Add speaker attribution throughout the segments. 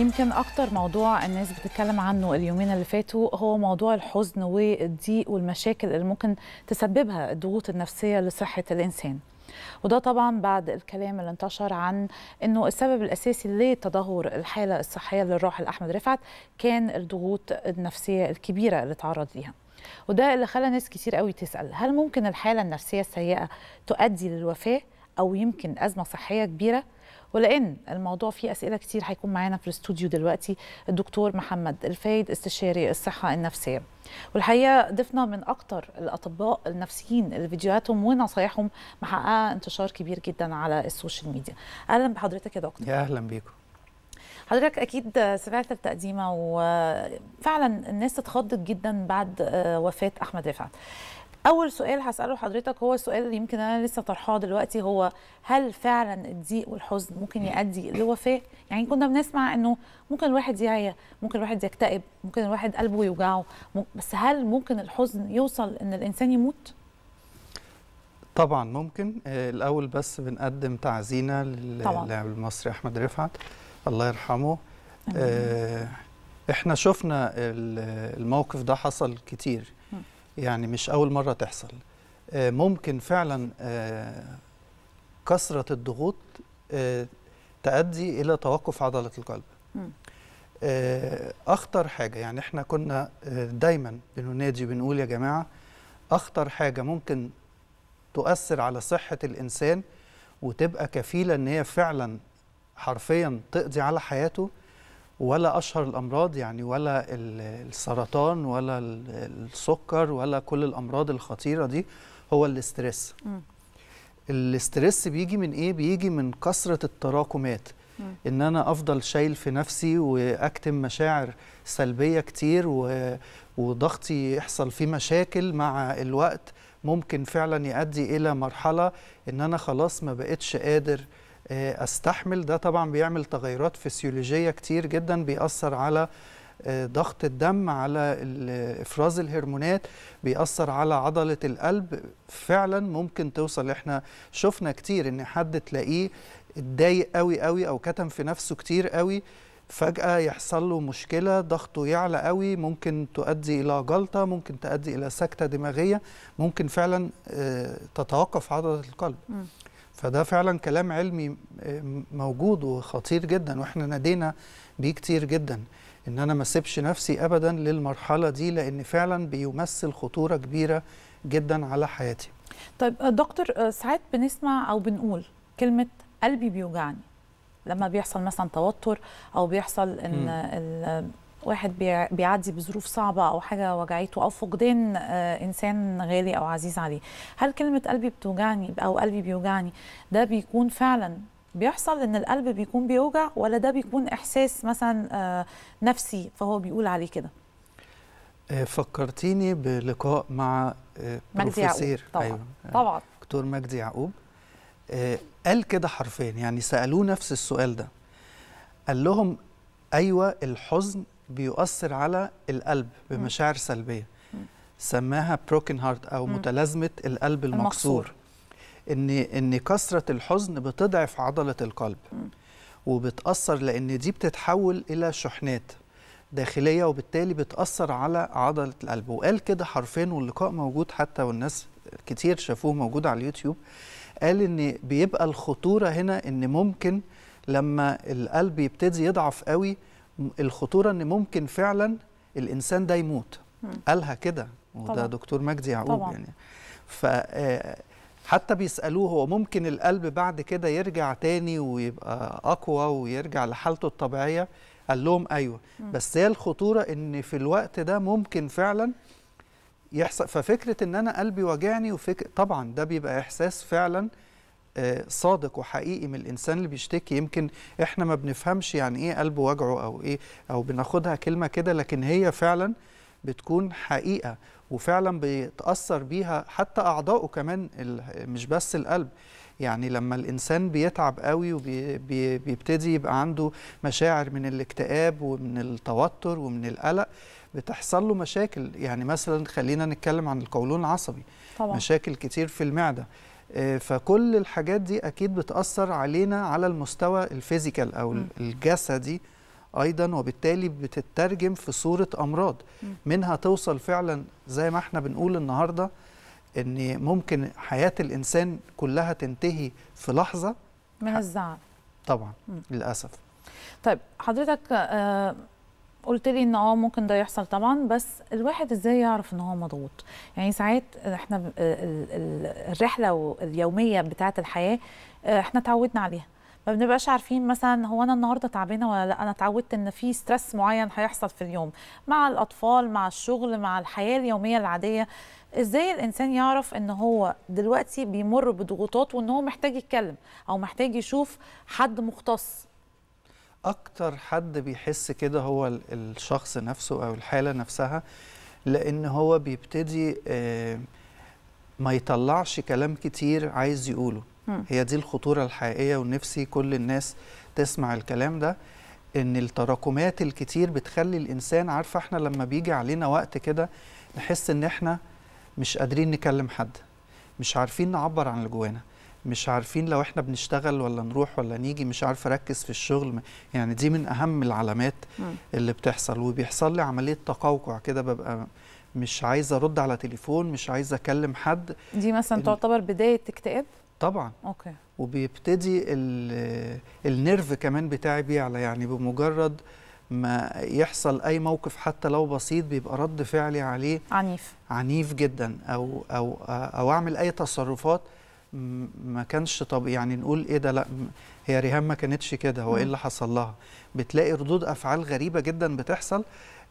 Speaker 1: يمكن أكتر موضوع الناس بتتكلم عنه اليومين اللي فاتوا هو موضوع الحزن والضيق والمشاكل اللي ممكن تسببها الضغوط النفسية لصحة الإنسان وده طبعا بعد الكلام اللي انتشر عن انه السبب الاساسي لتدهور الحاله الصحيه للراحل احمد رفعت كان الضغوط النفسيه الكبيره اللي تعرض ليها وده اللي خلى ناس كتير قوي تسال هل ممكن الحاله النفسيه السيئه تؤدي للوفاه او يمكن ازمه صحيه كبيره ولان الموضوع فيه اسئله كتير هيكون معانا في الاستوديو دلوقتي الدكتور محمد الفايد استشاري الصحه النفسيه والحقيقه ضفنا من اكتر الاطباء النفسيين اللي فيديوهاتهم ونصايحهم محققه انتشار كبير جدا على السوشيال ميديا اهلا بحضرتك يا دكتور
Speaker 2: يا اهلا بيكم
Speaker 1: حضرتك اكيد سمعت التقديمه وفعلا الناس اتخضت جدا بعد وفاه احمد رفعت اول سؤال هساله لحضرتك هو السؤال اللي يمكن انا لسه طرحاه دلوقتي هو هل فعلا الضيق والحزن ممكن يؤدي لوفاه يعني كنا بنسمع انه ممكن الواحد يعيا ممكن الواحد يكتئب ممكن الواحد قلبه يوجعه بس هل ممكن الحزن يوصل ان الانسان يموت
Speaker 2: طبعا ممكن آه، الاول بس بنقدم تعزينا للاعب المصري احمد رفعت الله يرحمه آه، احنا شفنا الموقف ده حصل كتير يعني مش أول مرة تحصل آه، ممكن فعلا آه، كثرة الضغوط آه، تؤدي إلى توقف عضلة القلب أخطر حاجة يعني إحنا كنا دايما بننادي بنقول يا جماعة أخطر حاجة ممكن تؤثر على صحة الإنسان وتبقى كفيلة إن هي فعلا حرفيا تقضي على حياته ولا اشهر الامراض يعني ولا السرطان ولا السكر ولا كل الامراض الخطيره دي هو الاسترس الاسترس بيجي من ايه بيجي من كثره التراكمات ان انا افضل شايل في نفسي واكتم مشاعر سلبيه كتير و... وضغطي يحصل فيه مشاكل مع الوقت ممكن فعلا يؤدي الى مرحله ان انا خلاص ما بقتش قادر آه، استحمل ده طبعا بيعمل تغيرات فسيولوجيه كتير جدا بيأثر على آه، ضغط الدم على افراز الهرمونات بيأثر على عضله القلب فعلا ممكن توصل احنا شفنا كتير ان حد تلاقيه اتضايق قوي قوي او كتم في نفسه كتير قوي فجأة يحصل له مشكلة ضغطه يعلى قوي ممكن تؤدي إلى جلطة ممكن تؤدي إلى سكتة دماغية ممكن فعلا آه، تتوقف عضلة القلب فده فعلا كلام علمي آه، موجود وخطير جدا واحنا نادينا بيه كتير جدا ان انا ما اسيبش نفسي ابدا للمرحله دي لان فعلا بيمثل خطوره كبيره جدا على حياتي طيب آه، دكتور آه، ساعات
Speaker 1: بنسمع او بنقول كلمه قلبي بيوجعني لما بيحصل مثلا توتر او بيحصل ان واحد بيعدي بظروف صعبه او حاجه وجعته او فقدان آه، انسان غالي او عزيز عليه هل كلمه قلبي بتوجعني او قلبي بيوجعني ده بيكون فعلا بيحصل ان القلب بيكون بيوجع ولا ده بيكون احساس مثلا آه، نفسي فهو بيقول عليه كده
Speaker 2: آه، فكرتيني بلقاء مع بروفيسير طبعا أيوة. طبعا دكتور مجدي يعقوب قال كده حرفين يعني سالوه نفس السؤال ده قال لهم ايوه الحزن بيؤثر على القلب بمشاعر سلبيه سماها بروكن هارت او متلازمه القلب المكسور ان ان كثره الحزن بتضعف عضله القلب وبتاثر لان دي بتتحول الى شحنات داخليه وبالتالي بتاثر على عضله القلب وقال كده حرفين واللقاء موجود حتى والناس كتير شافوه موجود على اليوتيوب قال ان بيبقى الخطوره هنا ان ممكن لما القلب يبتدي يضعف قوي الخطوره ان ممكن فعلا الانسان ده يموت قالها كده وده دكتور مجدي يعقوب يعني ف آه، حتى بيسالوه هو ممكن القلب بعد كده يرجع تاني ويبقى اقوى ويرجع لحالته الطبيعيه قال لهم ايوه م. بس هي الخطوره ان في الوقت ده ممكن فعلا يحصل ففكره ان انا قلبي وجعني وفك... طبعا ده بيبقى احساس فعلا آه، صادق وحقيقي من الانسان اللي بيشتكي يمكن احنا ما بنفهمش يعني ايه قلبه وجعه او ايه او بناخدها كلمه كده لكن هي فعلا بتكون حقيقه وفعلا بيتاثر بيها حتى اعضائه كمان مش بس القلب يعني لما الانسان بيتعب قوي وبيبتدي يبقى عنده مشاعر من الاكتئاب ومن التوتر ومن القلق بتحصل له مشاكل يعني مثلا خلينا نتكلم عن القولون العصبي طبعا. مشاكل كتير في المعده آه، فكل الحاجات دي اكيد بتاثر علينا على المستوى الفيزيكال او الجسدي ايضا وبالتالي بتترجم في صوره امراض منها توصل فعلا زي ما احنا بنقول النهارده ان ممكن حياه الانسان كلها تنتهي في لحظه من الزعل طبعا للاسف
Speaker 1: طيب حضرتك آه، قلت لي ان اه ممكن ده يحصل طبعا بس الواحد ازاي يعرف ان هو مضغوط يعني ساعات احنا الرحله اليوميه بتاعه الحياه آه، احنا اتعودنا عليها ما بنبقاش عارفين مثلا هو انا النهارده تعبانه ولا لا انا اتعودت ان في ستريس معين هيحصل في اليوم مع الاطفال مع الشغل مع الحياه اليوميه العاديه ازاي الانسان يعرف ان هو دلوقتي بيمر بضغوطات وان هو محتاج يتكلم او محتاج يشوف حد مختص
Speaker 2: اكتر حد بيحس كده هو الشخص نفسه او الحاله نفسها لان هو بيبتدي آه، ما يطلعش كلام كتير عايز يقوله هي دي الخطوره الحقيقيه ونفسي كل الناس تسمع الكلام ده ان التراكمات الكتير بتخلي الانسان عارفه احنا لما بيجي علينا وقت كده نحس ان احنا مش قادرين نكلم حد مش عارفين نعبر عن اللي جوانا مش عارفين لو احنا بنشتغل ولا نروح ولا نيجي مش عارف اركز في الشغل يعني دي من اهم العلامات اللي بتحصل وبيحصل لي عمليه تقوقع كده ببقى مش عايزه ارد على تليفون مش عايزه اكلم حد
Speaker 1: دي مثلا تعتبر بدايه اكتئاب طبعا اوكي
Speaker 2: وبيبتدي النيرف كمان بتاعي بيعلى يعني بمجرد ما يحصل اي موقف حتى لو بسيط بيبقى رد فعلي عليه عنيف عنيف جدا او او او اعمل اي تصرفات ما كانش طب يعني نقول ايه ده لا هي ريهام ما كانتش كده هو ايه اللي حصل لها بتلاقي ردود افعال غريبه جدا بتحصل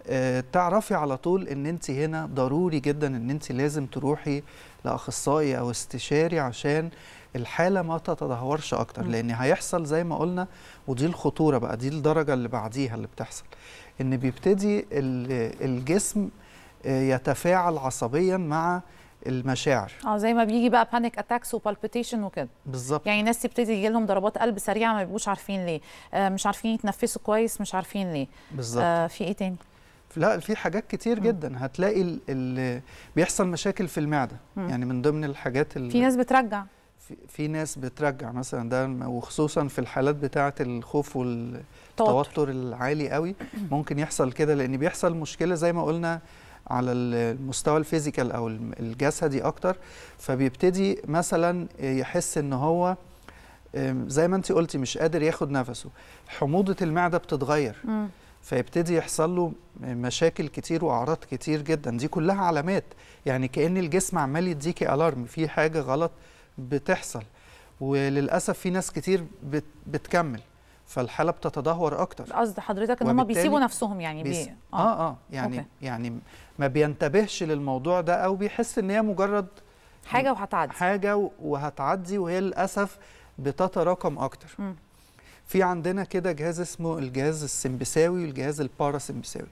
Speaker 2: آه تعرفي على طول ان انت هنا ضروري جدا ان انت لازم تروحي لاخصائي او استشاري عشان الحاله ما تتدهورش اكتر م. لان هيحصل زي ما قلنا ودي الخطوره بقى دي الدرجه اللي بعديها اللي بتحصل ان بيبتدي الجسم آه، يتفاعل عصبيا مع المشاعر
Speaker 1: اه زي ما بيجي بقى بانيك اتاكس وبالبيتيشن وكده بالظبط يعني ناس تبتدي يجي لهم ضربات قلب سريعه ما بيبقوش عارفين ليه آه مش عارفين يتنفسوا كويس مش عارفين ليه بالظبط آه في ايه تاني
Speaker 2: لا في حاجات كتير جدا م. هتلاقي اللي بيحصل مشاكل في المعده م. يعني من ضمن الحاجات في ناس بترجع في, في ناس بترجع مثلا ده وخصوصا في الحالات بتاعه الخوف والتوتر العالي قوي ممكن يحصل كده لان بيحصل مشكله زي ما قلنا على المستوى الفيزيكال او الجسدي اكتر فبيبتدي مثلا يحس ان هو زي ما انت قلتي مش قادر ياخد نفسه حموضه المعده بتتغير فيبتدي يحصل له مشاكل كتير واعراض كتير جدا دي كلها علامات يعني كان الجسم عمال يديكي الارم في حاجه غلط بتحصل وللاسف في ناس كتير بتكمل فالحاله بتتدهور اكتر
Speaker 1: قصد حضرتك ان هم بيسيبوا نفسهم يعني بيس... بي... اه اه,
Speaker 2: آه يعني أوكي. يعني ما بينتبهش للموضوع ده او بيحس ان هي مجرد حاجه وهتعدي حاجه وهتعدي وهي للاسف بتتراكم اكتر م. في عندنا كده جهاز اسمه الجهاز السمبساوي والجهاز الباراسمبساوي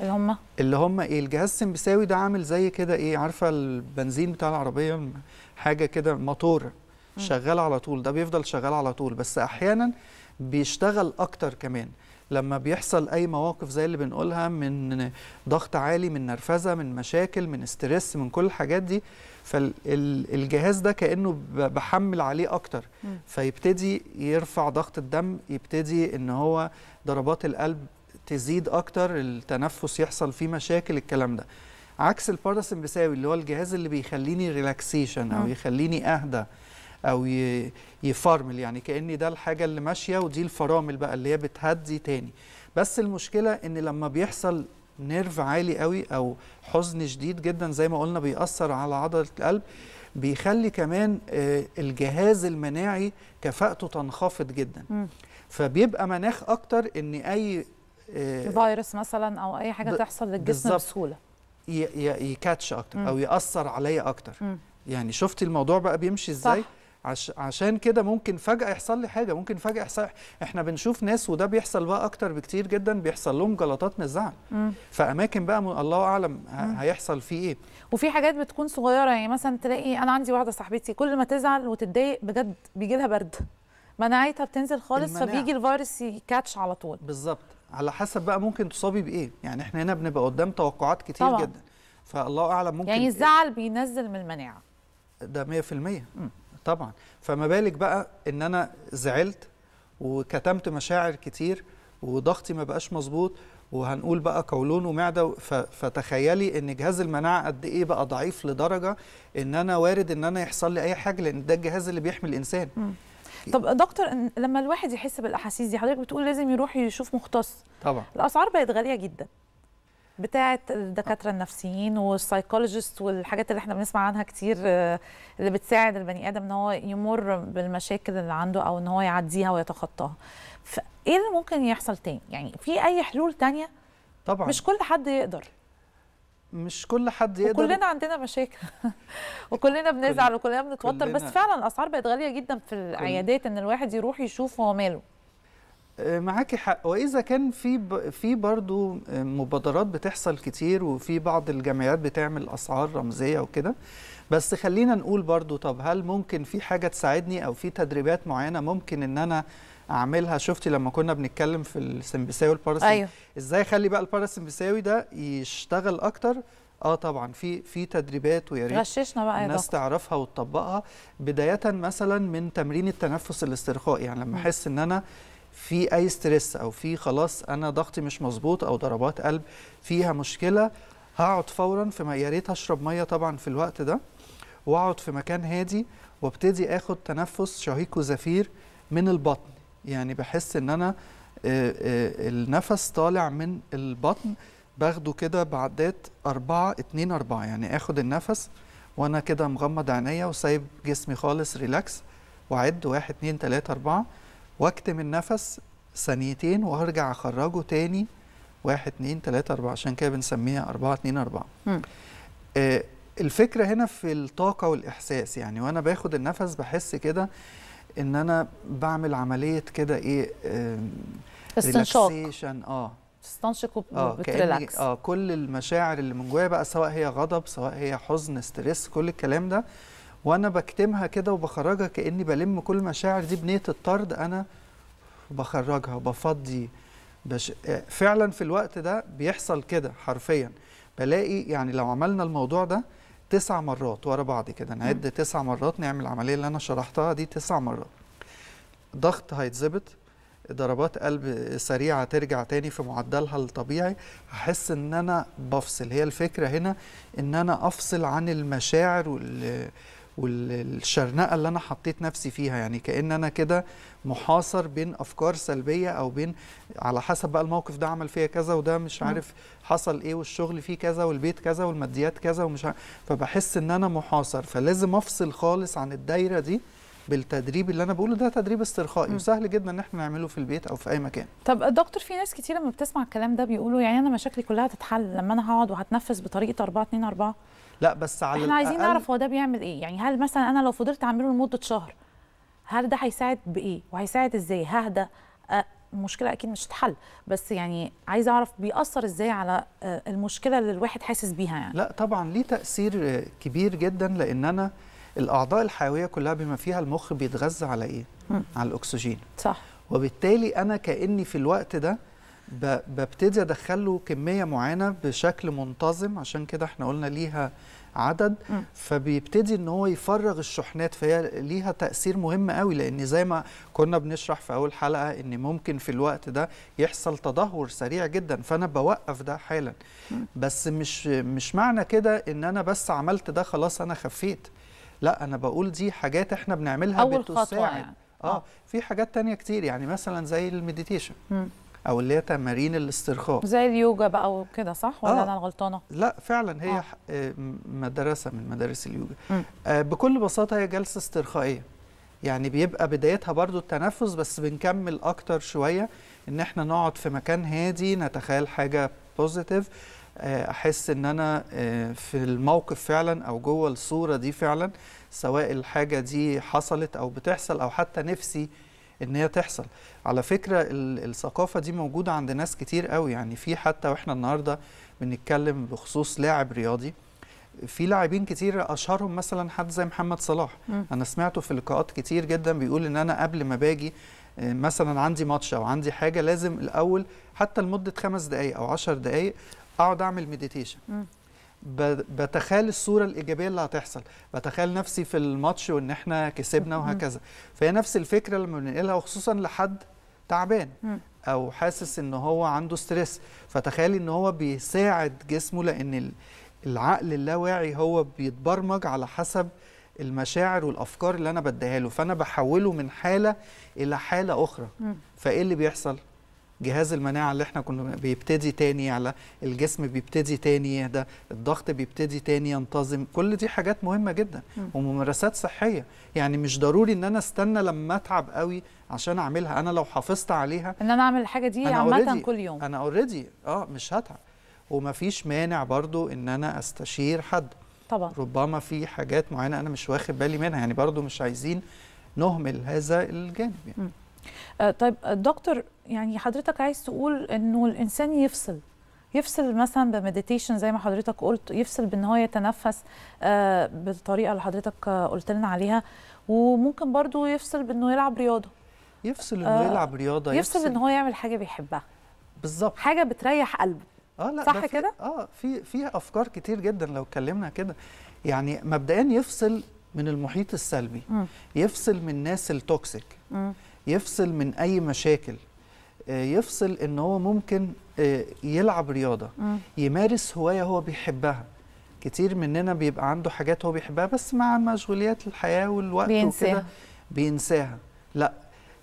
Speaker 2: اللي هم اللي هم ايه الجهاز السمبساوي ده عامل زي كده ايه عارفه البنزين بتاع العربيه حاجه كده موتور شغال على طول ده بيفضل شغال على طول بس احيانا بيشتغل اكتر كمان لما بيحصل اي مواقف زي اللي بنقولها من ضغط عالي من نرفزه من مشاكل من استرس من كل الحاجات دي فالجهاز ده كانه بحمل عليه اكتر فيبتدي يرفع ضغط الدم يبتدي ان هو ضربات القلب تزيد اكتر التنفس يحصل فيه مشاكل الكلام ده عكس الباراسمبساوي اللي هو الجهاز اللي بيخليني ريلاكسيشن او يخليني اهدى او يفرمل يعني كان ده الحاجه اللي ماشيه ودي الفرامل بقى اللي هي بتهدي تاني بس المشكله ان لما بيحصل نيرف عالي قوي او حزن شديد جدا زي ما قلنا بيأثر على عضله القلب بيخلي كمان آه، الجهاز المناعي كفاءته تنخفض جدا م. فبيبقى مناخ اكتر ان اي آه،
Speaker 1: فيروس مثلا او اي حاجه تحصل للجسم بسهوله
Speaker 2: يكاتش اكتر م. او ياثر عليا اكتر م. يعني شفت الموضوع بقى بيمشي ازاي صح. عش عشان كده ممكن فجأة يحصل لي حاجة ممكن فجأة يحصل احنا بنشوف ناس وده بيحصل بقى أكتر بكتير جدا بيحصل لهم جلطات من الزعل فأماكن بقى الله أعلم هيحصل فيه إيه
Speaker 1: وفي حاجات بتكون صغيرة يعني مثلا تلاقي أنا عندي واحدة صاحبتي كل ما تزعل وتتضايق بجد بيجي لها برد مناعتها بتنزل خالص المناعة. فبيجي الفيروس
Speaker 2: يكاتش على طول بالظبط على حسب بقى ممكن تصابي بايه يعني احنا هنا بنبقى قدام توقعات كتير طبعا. جدا فالله اعلم ممكن يعني إيه. الزعل
Speaker 1: إيه؟ بينزل من المناعه
Speaker 2: ده 100% طبعا فما بالك بقى ان انا زعلت وكتمت مشاعر كتير وضغطي ما بقاش مظبوط وهنقول بقى قولون ومعده فتخيلي ان جهاز المناعه قد ايه بقى ضعيف لدرجه ان انا وارد ان انا يحصل لي اي حاجه لان ده الجهاز اللي بيحمي الانسان
Speaker 1: طب دكتور لما الواحد يحس بالاحاسيس دي حضرتك بتقول لازم يروح يشوف مختص طبعا الاسعار بقت غاليه جدا بتاعه الدكاتره النفسيين والسايكولوجيست والحاجات اللي احنا بنسمع عنها كتير آه، اللي بتساعد البني ادم ان هو يمر بالمشاكل اللي عنده او ان هو يعديها ويتخطاها فايه اللي ممكن يحصل تاني يعني في اي حلول تانية طبعا مش كل حد يقدر مش كل حد يقدر وكلنا عندنا مشاكل وكلنا بنزعل وكلنا بنتوتر بس فعلا الاسعار بقت غاليه جدا في العيادات ان الواحد يروح يشوف هو ماله
Speaker 2: معاكي حق واذا كان في في برضه مبادرات بتحصل كتير وفي بعض الجمعيات بتعمل اسعار رمزيه وكده بس خلينا نقول برضه طب هل ممكن في حاجه تساعدني او في تدريبات معينه ممكن ان انا اعملها شفتي لما كنا بنتكلم في السمبساوي والبارس أيوه. ازاي اخلي بقى سمبساوي ده يشتغل اكتر اه طبعا في في تدريبات ويا ريت غششنا بقى الناس تعرفها وتطبقها بدايه مثلا من تمرين التنفس الاسترخائي يعني لما احس ان انا في اي ستريس او في خلاص انا ضغطي مش مظبوط او ضربات قلب فيها مشكله هقعد فورا في يا ريت اشرب ميه طبعا في الوقت ده واقعد في مكان هادي وابتدي اخد تنفس شهيق وزفير من البطن يعني بحس ان انا آه، آه، النفس طالع من البطن باخده كده بعدات أربعة اتنين أربعة يعني اخد النفس وانا كده مغمض عينيا وسايب جسمي خالص ريلاكس وعد واحد اتنين تلاتة أربعة واكتم النفس ثانيتين وهرجع اخرجه تاني واحد اتنين تلاتة أربعة عشان كده بنسميها أربعة اتنين أربعة آه الفكرة هنا في الطاقة والإحساس يعني وأنا باخد النفس بحس كده إن أنا بعمل عملية كده إيه آه استنشاق اه تستنشق وبتريلاكس اه, آه كل المشاعر اللي من جوايا بقى سواء هي غضب سواء هي حزن ستريس كل الكلام ده وانا بكتمها كده وبخرجها كاني بلم كل المشاعر دي بنيه الطرد انا بخرجها بفضي بش... فعلا في الوقت ده بيحصل كده حرفيا بلاقي يعني لو عملنا الموضوع ده تسع مرات ورا بعض كده نعد تسع مرات نعمل العمليه اللي انا شرحتها دي تسع مرات ضغط هيتظبط ضربات قلب سريعه ترجع تاني في معدلها الطبيعي هحس ان انا بفصل هي الفكره هنا ان انا افصل عن المشاعر وال والشرنقه اللي انا حطيت نفسي فيها يعني كان انا كده محاصر بين افكار سلبيه او بين على حسب بقى الموقف ده عمل فيا كذا وده مش عارف حصل ايه والشغل فيه كذا والبيت كذا والماديات كذا ومش عارف فبحس ان انا محاصر فلازم افصل خالص عن الدايره دي بالتدريب اللي انا بقوله ده تدريب استرخائي وسهل جدا ان احنا نعمله في البيت او في اي مكان
Speaker 1: طب دكتور في ناس كتير لما بتسمع الكلام ده بيقولوا يعني انا مشاكلي كلها هتتحل لما انا هقعد وهتنفذ بطريقه 4 2 4
Speaker 2: لا بس على احنا عايزين نعرف
Speaker 1: هو ده بيعمل ايه يعني هل مثلا انا لو فضلت اعمله لمده شهر هل ده هيساعد بايه وهيساعد ازاي ههدى المشكله اكيد مش هتحل بس يعني عايزه اعرف بيأثر ازاي على المشكله اللي الواحد حاسس بيها يعني
Speaker 2: لا طبعا ليه تاثير كبير جدا لان انا الاعضاء الحيويه كلها بما فيها المخ بيتغذى على ايه م. على الاكسجين صح وبالتالي انا كاني في الوقت ده ببتدي ادخل له كميه معينه بشكل منتظم عشان كده احنا قلنا ليها عدد م. فبيبتدي ان هو يفرغ الشحنات فهي ليها تاثير مهم قوي لان زي ما كنا بنشرح في اول حلقه ان ممكن في الوقت ده يحصل تدهور سريع جدا فانا بوقف ده حالا م. بس مش مش معنى كده ان انا بس عملت ده خلاص انا خفيت لا انا بقول دي حاجات احنا بنعملها بتساعد يعني. آه. اه في حاجات تانية كتير يعني مثلا زي المديتيشن او اللي هي تمارين الاسترخاء زي اليوجا بقى وكده صح ولا آه. انا غلطانه لا فعلا هي آه. آه، مدرسه من مدارس اليوجا آه بكل بساطه هي جلسه استرخائيه يعني بيبقى بدايتها برضو التنفس بس بنكمل اكتر شويه ان احنا نقعد في مكان هادي نتخيل حاجه بوزيتيف آه، احس ان انا آه، في الموقف فعلا او جوه الصوره دي فعلا سواء الحاجه دي حصلت او بتحصل او حتى نفسي ان هي تحصل على فكره الثقافه دي موجوده عند ناس كتير قوي يعني في حتى واحنا النهارده بنتكلم بخصوص لاعب رياضي في لاعبين كتير اشهرهم مثلا حد زي محمد صلاح م. انا سمعته في لقاءات كتير جدا بيقول ان انا قبل ما باجي آه، مثلا عندي ماتش او عندي حاجه لازم الاول حتى لمده خمس دقائق او عشر دقائق اقعد اعمل مديتيشن بتخيل الصوره الايجابيه اللي هتحصل بتخيل نفسي في الماتش وان احنا كسبنا وهكذا فهي نفس الفكره لما بننقلها وخصوصا لحد تعبان او حاسس ان هو عنده ستريس فتخيل ان هو بيساعد جسمه لان العقل اللاواعي هو بيتبرمج على حسب المشاعر والافكار اللي انا بديها له فانا بحوله من حاله الى حاله اخرى فايه اللي بيحصل جهاز المناعه اللي احنا كنا بيبتدي تاني يعلى الجسم بيبتدي تاني يهدى الضغط بيبتدي تاني ينتظم كل دي حاجات مهمه جدا وممارسات صحيه يعني مش ضروري ان انا استنى لما اتعب قوي عشان اعملها انا لو حافظت عليها
Speaker 1: ان انا اعمل الحاجه دي عامه كل
Speaker 2: يوم انا اوريدي اه مش هتعب ومفيش مانع برضو ان انا استشير حد طبعا ربما في حاجات معينه انا مش واخد بالي منها يعني برضو مش عايزين نهمل هذا الجانب يعني.
Speaker 1: آه، طيب آه، دكتور يعني حضرتك عايز تقول انه الانسان يفصل يفصل مثلا بمديتيشن زي ما حضرتك قلت يفصل بان هو يتنفس آه، بالطريقه اللي حضرتك قلت لنا عليها وممكن برضو يفصل بانه يلعب رياضه يفصل انه آه يلعب رياضه يفصل, يفصل ان هو يعمل حاجه بيحبها بالظبط حاجه بتريح قلبه
Speaker 2: اه لا صح كده اه في في افكار كتير جدا لو اتكلمنا كده يعني مبدئيا يفصل من المحيط السلبي م. يفصل من الناس التوكسيك م. يفصل من اي مشاكل آه، يفصل ان هو ممكن آه، يلعب رياضه يمارس هوايه هو بيحبها كتير مننا بيبقى عنده حاجات هو بيحبها بس مع مشغوليات الحياه والوقت وكده بينساها لا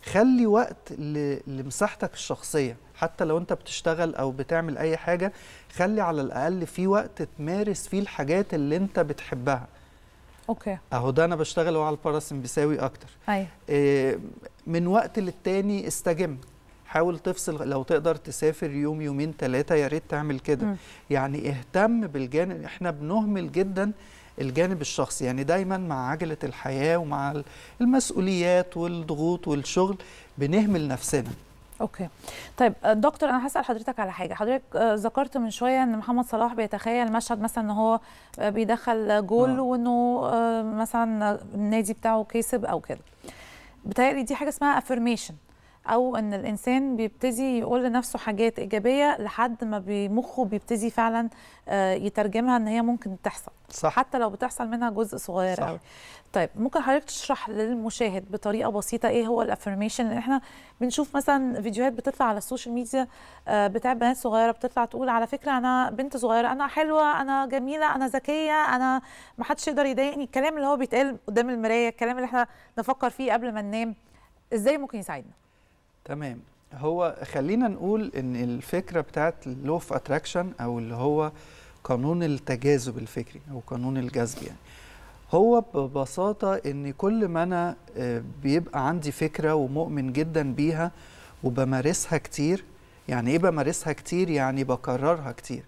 Speaker 2: خلي وقت لمساحتك الشخصيه حتى لو انت بتشتغل او بتعمل اي حاجه خلي على الاقل في وقت تمارس فيه الحاجات اللي انت بتحبها اوكي اهو ده انا بشتغل على الباراسمبساوي اكتر ايوه إيه من وقت للتاني استجم حاول تفصل لو تقدر تسافر يوم يومين ثلاثه يا ريت تعمل كده م. يعني اهتم بالجانب احنا بنهمل جدا الجانب الشخصي يعني دايما مع عجله الحياه ومع المسؤوليات والضغوط والشغل بنهمل نفسنا
Speaker 1: اوكي طيب آه، دكتور انا هسال حضرتك على حاجه حضرتك آه، ذكرت من شويه ان محمد صلاح بيتخيل مشهد مثلا ان هو آه، بيدخل جول آه. وانه مثلا النادي بتاعه كسب او كده بتهيألي دي حاجه اسمها افرميشن او ان الانسان بيبتدي يقول لنفسه حاجات ايجابيه لحد ما مخه بيبتدي فعلا آه، يترجمها ان هي ممكن تحصل صح. حتى لو بتحصل منها جزء صغير قوي طيب ممكن حضرتك تشرح للمشاهد بطريقه بسيطه ايه هو الافرميشن اللي احنا بنشوف مثلا فيديوهات بتطلع على السوشيال ميديا آه، بتاع بنات صغيره بتطلع تقول على فكره انا بنت صغيره انا حلوه انا جميله انا ذكيه انا ما حدش يقدر يضايقني الكلام اللي هو بيتقال قدام المرايه الكلام اللي احنا نفكر فيه قبل ما ننام ازاي ممكن يساعدنا
Speaker 2: تمام هو خلينا نقول ان الفكره بتاعت اللو اوف اتراكشن او اللي هو قانون التجاذب الفكري او قانون الجذب يعني هو ببساطه ان كل ما انا آه، بيبقى عندي فكره ومؤمن جدا بيها وبمارسها كتير يعني ايه بمارسها كتير يعني بكررها كتير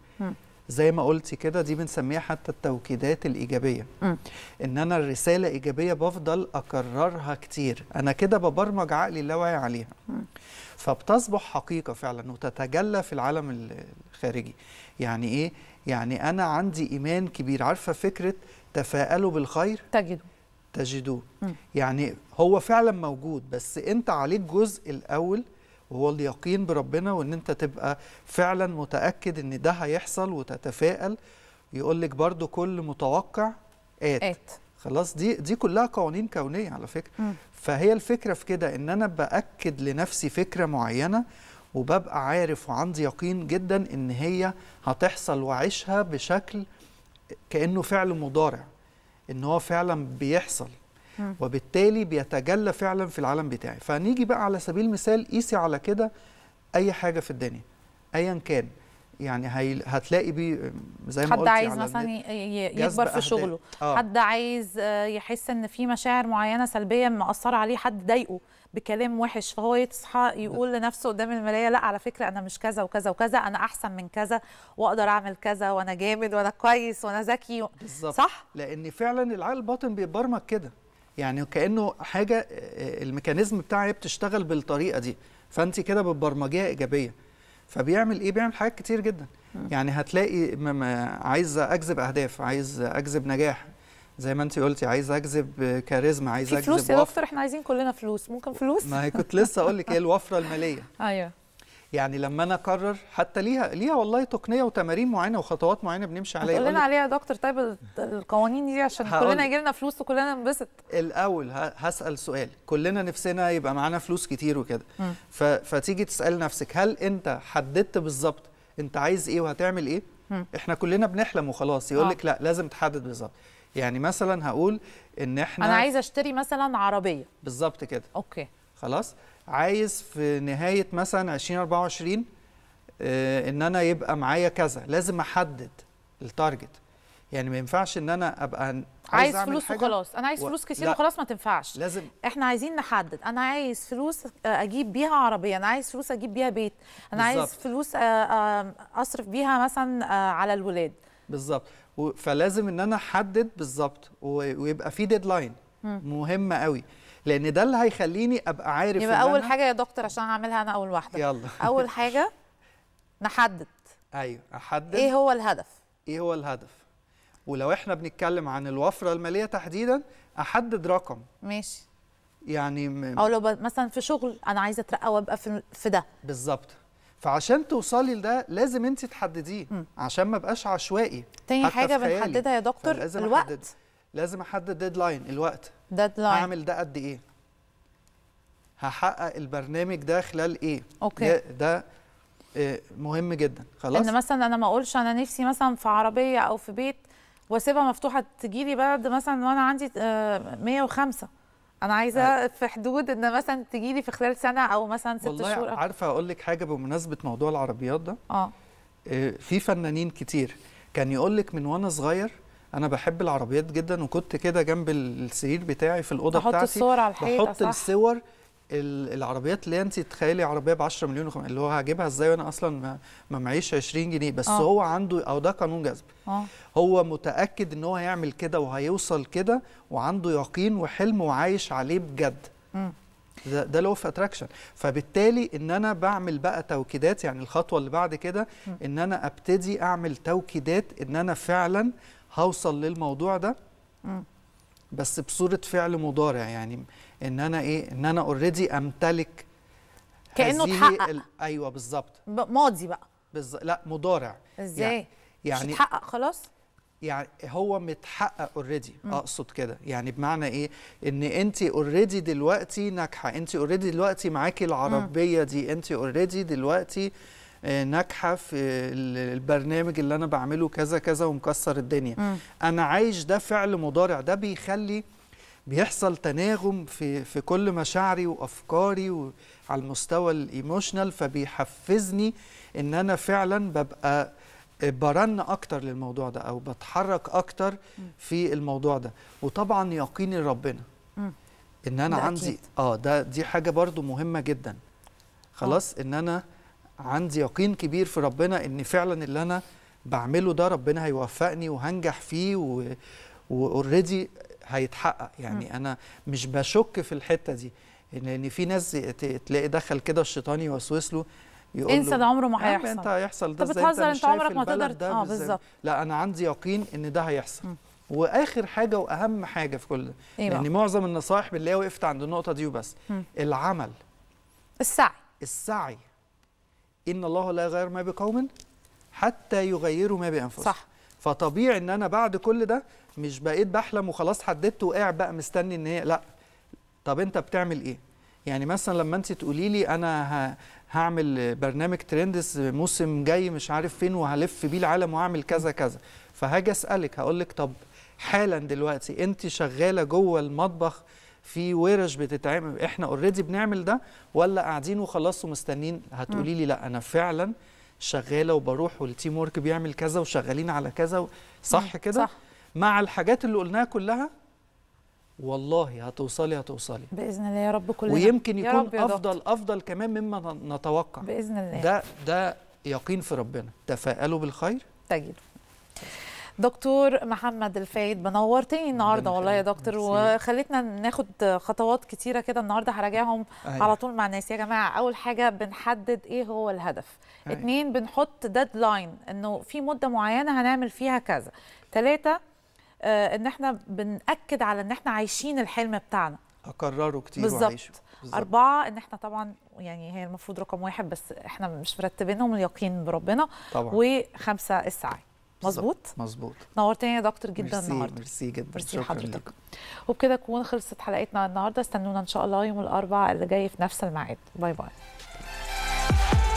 Speaker 2: زي ما قلتي كده دي بنسميها حتى التوكيدات الايجابيه م. ان انا الرساله ايجابيه بفضل اكررها كتير انا كده ببرمج عقلي اللاواعي عليها م. فبتصبح حقيقه فعلا وتتجلى في العالم الخارجي يعني ايه يعني انا عندي ايمان كبير عارفه فكره تفاءلوا بالخير تجدوا تجدوه يعني هو فعلا موجود بس انت عليك جزء الاول وهو اليقين بربنا وان انت تبقى فعلا متاكد ان ده هيحصل وتتفائل يقول لك برده كل متوقع آت. ات خلاص دي دي كلها قوانين كونيه على فكره م. فهي الفكره في كده ان انا باكد لنفسي فكره معينه وببقى عارف وعندي يقين جدا ان هي هتحصل واعيشها بشكل كانه فعل مضارع ان هو فعلا بيحصل وبالتالي بيتجلى فعلا في العالم بتاعي فنيجي بقى على سبيل المثال قيسي على كده اي حاجه في الدنيا ايا كان يعني هي... هتلاقي بي زي ما حد عايز مثلا
Speaker 1: يكبر في شغله آه. حد عايز آه، يحس ان في مشاعر معينه سلبيه مأثره عليه حد ضايقه بكلام وحش فهو يصحى يقول لنفسه قدام المرايه لا على فكره انا مش كذا وكذا وكذا انا احسن من كذا واقدر اعمل كذا وانا جامد وانا كويس وانا ذكي بالظبط صح
Speaker 2: لان فعلا العقل الباطن بيبرمج كده يعني كانه حاجه آه، آه، الميكانيزم بتاعها بتشتغل بالطريقه دي فانت كده بتبرمجيها ايجابيه فبيعمل ايه بيعمل حاجات كتير جدا يعني هتلاقي عايز اجذب اهداف عايز اجذب نجاح زي ما انت قلتي عايز اجذب كاريزما عايز اجذب فلوس يا
Speaker 1: دكتور احنا عايزين كلنا فلوس ممكن فلوس ما
Speaker 2: هي كنت لسه اقول لك ايه الوفره الماليه ايوه يعني لما انا اقرر حتى ليها ليها والله تقنيه وتمارين معينه وخطوات معينه بنمشي عليها قول لنا
Speaker 1: عليها يا دكتور طيب القوانين دي عشان كلنا يجي لنا فلوس وكلنا ننبسط
Speaker 2: الاول هسال سؤال كلنا نفسنا يبقى معانا فلوس كتير وكده فتيجي تسال نفسك هل انت حددت بالظبط انت عايز ايه وهتعمل ايه مم. احنا كلنا بنحلم وخلاص يقول لك آه. لا لازم تحدد بالظبط يعني مثلا هقول ان احنا انا عايز
Speaker 1: اشتري مثلا عربيه
Speaker 2: بالظبط كده اوكي خلاص عايز في نهايه مثلا 2024 آه، ان انا يبقى معايا كذا لازم احدد التارجت يعني ما ينفعش ان انا ابقى عايز, عايز أعمل فلوس حاجة وخلاص
Speaker 1: انا عايز و... فلوس كتير لا. وخلاص ما تنفعش لازم احنا عايزين نحدد انا عايز فلوس آه، اجيب بيها عربيه انا عايز فلوس اجيب بيها بيت انا بالزبط. عايز فلوس آه، اصرف بيها مثلا على الولاد
Speaker 2: بالظبط فلازم ان انا احدد بالظبط ويبقى في ديدلاين مهمه قوي لان ده اللي هيخليني ابقى عارف يبقى اول أنا...
Speaker 1: حاجه يا دكتور عشان هعملها انا اول واحده يلا اول حاجه نحدد
Speaker 2: ايوه احدد ايه هو الهدف ايه هو الهدف ولو احنا بنتكلم عن الوفره الماليه تحديدا احدد رقم ماشي يعني م... او لو
Speaker 1: ب... مثلا في شغل انا عايزه اترقى وابقى في في ده
Speaker 2: بالظبط فعشان توصلي لده لازم انت تحدديه عشان ما بقاش عشوائي تاني حاجه بنحددها يا دكتور الوقت أحدد. لازم احدد ديدلاين الوقت deadline. هعمل ده قد ايه هحقق البرنامج ده خلال ايه اوكي ده, ده آه، مهم جدا خلاص ان
Speaker 1: مثلا انا ما اقولش انا نفسي مثلا في عربيه او في بيت واسيبها مفتوحه تجيلي بعد مثلا وانا عندي 105 آه، انا عايزه في حدود ان مثلا تجيلي في خلال سنه او مثلا ست والله شهور والله
Speaker 2: عارفه اقول لك حاجه بمناسبه موضوع العربيات ده آه. اه في فنانين كتير كان يقول لك من وانا صغير انا بحب العربيات جدا وكنت كده جنب السرير بتاعي في الاوضه بتاعتي بحط الصور على الحيطه بحط صح؟ الصور العربيات اللي انت تخيلي عربيه ب 10 مليون اللي هو هجيبها ازاي وانا اصلا ما معيش 20 جنيه بس أوه. هو عنده او ده قانون جذب آه. هو متاكد ان هو هيعمل كده وهيوصل كده وعنده يقين وحلم وعايش عليه بجد م. ده ده لو في اتراكشن فبالتالي ان انا بعمل بقى توكيدات يعني الخطوه اللي بعد كده ان انا ابتدي اعمل توكيدات ان انا فعلا هوصل للموضوع ده بس بصوره فعل مضارع يعني ان انا ايه ان انا اوريدي امتلك كانه اتحقق ايوه بالظبط ماضي بقى بالز... لا مضارع ازاي يعني مش اتحقق خلاص يعني هو متحقق اوريدي اقصد كده يعني بمعنى ايه ان انت اوريدي دلوقتي ناجحه انت اوريدي دلوقتي معاكي العربيه م. دي انت اوريدي دلوقتي آه آه، ناجحه في البرنامج اللي انا بعمله كذا كذا ومكسر الدنيا مم. انا عايش ده فعل مضارع ده بيخلي بيحصل تناغم في في كل مشاعري وافكاري وعلى المستوى الايموشنال فبيحفزني ان انا فعلا ببقى آه، برن اكتر للموضوع ده او بتحرك اكتر في الموضوع ده وطبعا يقيني ربنا ان انا عندي أكيد. اه ده دي حاجه برضو مهمه جدا خلاص أوه. ان انا عندي يقين كبير في ربنا ان فعلا اللي انا بعمله ده ربنا هيوفقني وهنجح فيه و... واوريدي هيتحقق يعني م. انا مش بشك في الحته دي ان ان في ناس تلاقي دخل كده الشيطان يوسوس له يقول انسى ده عمره ما هيحصل انت هيحصل ده طب بتهزر انت, انت عمرك ما تقدر اه بالظبط لا انا عندي يقين ان ده هيحصل م. واخر حاجه واهم حاجه في كل ده إيه لان معظم النصائح بنلاقيها وقفت عند النقطه دي وبس م. العمل السعي السعي ان الله لا يغير ما بقوم حتى يغيروا ما بانفسهم صح فطبيعي ان انا بعد كل ده مش بقيت بحلم وخلاص حددت وقع بقى مستني ان هي لا طب انت بتعمل ايه يعني مثلا لما انت تقولي لي انا هعمل برنامج ترندز موسم جاي مش عارف فين وهلف بيه العالم وهعمل كذا كذا فهاجي اسالك هقول لك طب حالا دلوقتي انت شغاله جوه المطبخ في ورش بتتعمل احنا اوريدي بنعمل ده ولا قاعدين وخلاص ومستنين هتقولي لي لا انا فعلا شغاله وبروح والتيم ورك بيعمل كذا وشغالين على كذا صح كده صح مع الحاجات اللي قلناها كلها والله هتوصلي هتوصلي باذن
Speaker 1: الله يا رب كلنا ويمكن يكون يا رب يا افضل
Speaker 2: افضل كمان مما نتوقع باذن الله ده ده يقين في ربنا تفائلوا بالخير تجدوا
Speaker 1: دكتور محمد الفايد منورتني النهارده والله يا دكتور وخليتنا ناخد خطوات كتيره كده النهارده هراجعهم أيه. على طول مع الناس يا جماعه اول حاجه بنحدد ايه هو الهدف أيه. اتنين بنحط ديدلاين انه في مده معينه هنعمل فيها كذا ثلاثه آه ان احنا بناكد على ان احنا عايشين الحلم بتاعنا
Speaker 2: اكرره كتير بالزبط. وعايشه بالزبط.
Speaker 1: أربعة إن إحنا طبعا يعني هي المفروض رقم واحد بس إحنا مش مرتبينهم اليقين بربنا طبعا. وخمسة السعي مظبوط مظبوط نورتني يا دكتور جدا مرسي النهارده
Speaker 2: ميرسي جدا ميرسي حضرتك
Speaker 1: وبكده تكون خلصت حلقتنا النهارده استنونا ان شاء الله يوم الاربعاء اللي جاي في نفس الميعاد باي باي